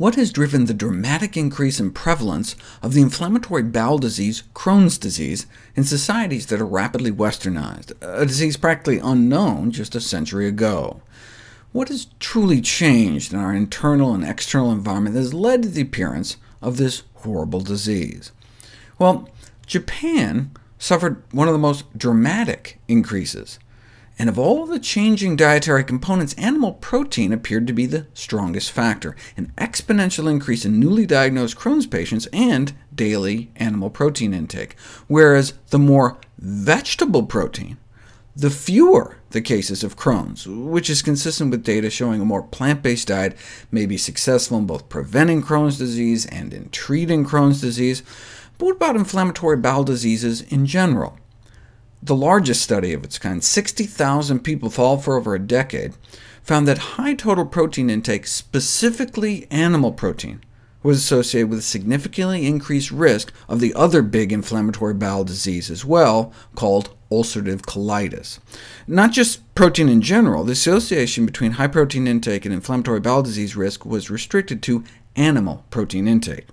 what has driven the dramatic increase in prevalence of the inflammatory bowel disease Crohn's disease in societies that are rapidly westernized, a disease practically unknown just a century ago? What has truly changed in our internal and external environment that has led to the appearance of this horrible disease? Well, Japan suffered one of the most dramatic increases and of all the changing dietary components, animal protein appeared to be the strongest factor, an exponential increase in newly diagnosed Crohn's patients and daily animal protein intake, whereas the more vegetable protein, the fewer the cases of Crohn's, which is consistent with data showing a more plant-based diet may be successful in both preventing Crohn's disease and in treating Crohn's disease. But what about inflammatory bowel diseases in general? The largest study of its kind, 60,000 people followed for over a decade, found that high total protein intake, specifically animal protein, was associated with a significantly increased risk of the other big inflammatory bowel disease as well, called ulcerative colitis. Not just protein in general, the association between high protein intake and inflammatory bowel disease risk was restricted to animal protein intake.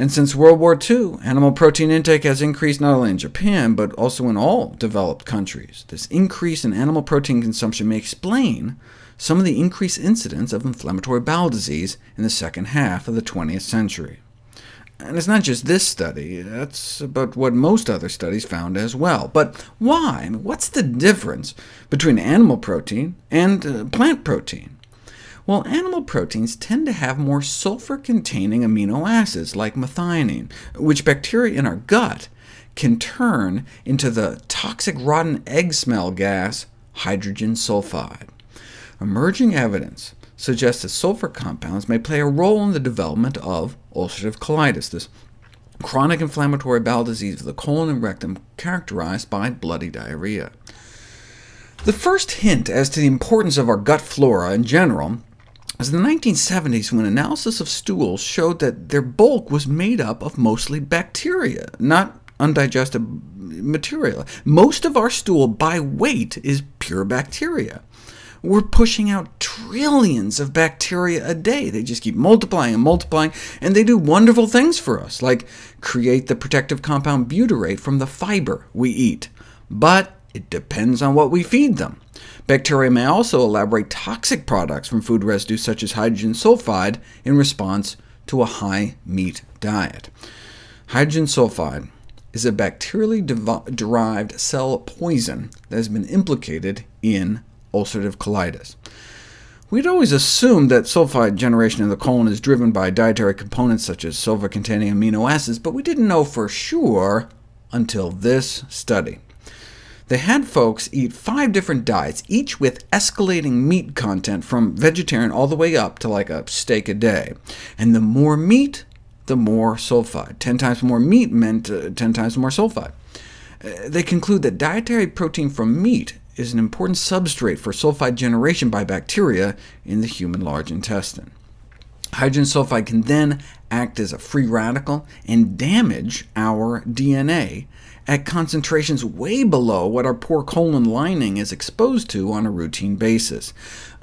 And since World War II, animal protein intake has increased not only in Japan, but also in all developed countries. This increase in animal protein consumption may explain some of the increased incidence of inflammatory bowel disease in the second half of the 20th century. And it's not just this study, that's about what most other studies found as well. But why? What's the difference between animal protein and uh, plant protein? Well, animal proteins tend to have more sulfur-containing amino acids, like methionine, which bacteria in our gut can turn into the toxic rotten egg smell gas hydrogen sulfide. Emerging evidence suggests that sulfur compounds may play a role in the development of ulcerative colitis, this chronic inflammatory bowel disease of the colon and rectum characterized by bloody diarrhea. The first hint as to the importance of our gut flora in general was in the 1970s when analysis of stools showed that their bulk was made up of mostly bacteria, not undigested material. Most of our stool by weight is pure bacteria. We're pushing out trillions of bacteria a day. They just keep multiplying and multiplying, and they do wonderful things for us, like create the protective compound butyrate from the fiber we eat. But it depends on what we feed them. Bacteria may also elaborate toxic products from food residues such as hydrogen sulfide in response to a high meat diet. Hydrogen sulfide is a bacterially derived cell poison that has been implicated in ulcerative colitis. We'd always assumed that sulfide generation in the colon is driven by dietary components such as sulfur-containing amino acids, but we didn't know for sure until this study. They had folks eat five different diets, each with escalating meat content from vegetarian all the way up to like a steak a day. And the more meat, the more sulfide. 10 times more meat meant uh, 10 times more sulfide. Uh, they conclude that dietary protein from meat is an important substrate for sulfide generation by bacteria in the human large intestine. Hydrogen sulfide can then act as a free radical and damage our DNA at concentrations way below what our poor colon lining is exposed to on a routine basis,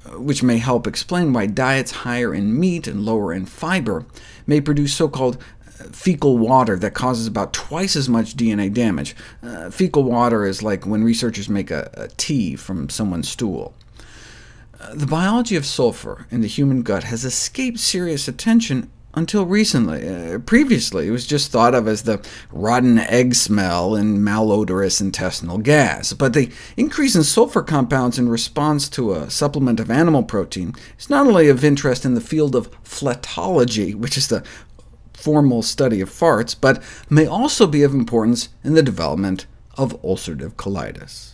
uh, which may help explain why diets higher in meat and lower in fiber may produce so-called uh, fecal water that causes about twice as much DNA damage. Uh, fecal water is like when researchers make a, a tea from someone's stool. The biology of sulfur in the human gut has escaped serious attention until recently. Uh, previously, it was just thought of as the rotten egg smell and malodorous intestinal gas, but the increase in sulfur compounds in response to a supplement of animal protein is not only of interest in the field of flatology, which is the formal study of farts, but may also be of importance in the development of ulcerative colitis.